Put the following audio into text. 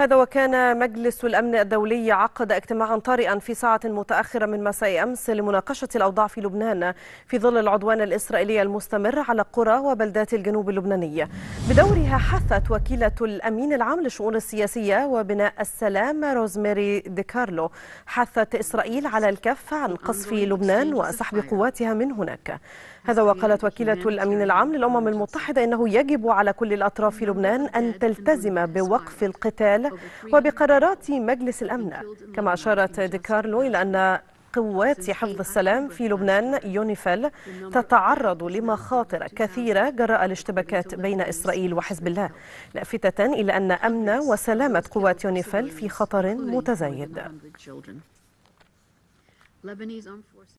هذا وكان مجلس الأمن الدولي عقد اجتماعا طارئا في ساعة متأخرة من مساء أمس لمناقشة الأوضاع في لبنان في ظل العدوان الإسرائيلي المستمر على قرى وبلدات الجنوب اللبناني بدورها حثت وكيلة الأمين العام للشؤون السياسية وبناء السلام دي كارلو حثت إسرائيل على الكف عن قصف لبنان وسحب قواتها من هناك هذا وقالت وكيلة الأمين العام للأمم المتحدة إنه يجب على كل الأطراف في لبنان أن تلتزم بوقف القتال وبقرارات مجلس الأمن كما أشارت ديكارلو إلى أن قوات حفظ السلام في لبنان يونيفيل تتعرض لمخاطر كثيرة جراء الاشتباكات بين إسرائيل وحزب الله لافتة إلى أن أمن وسلامة قوات يونيفيل في خطر متزايد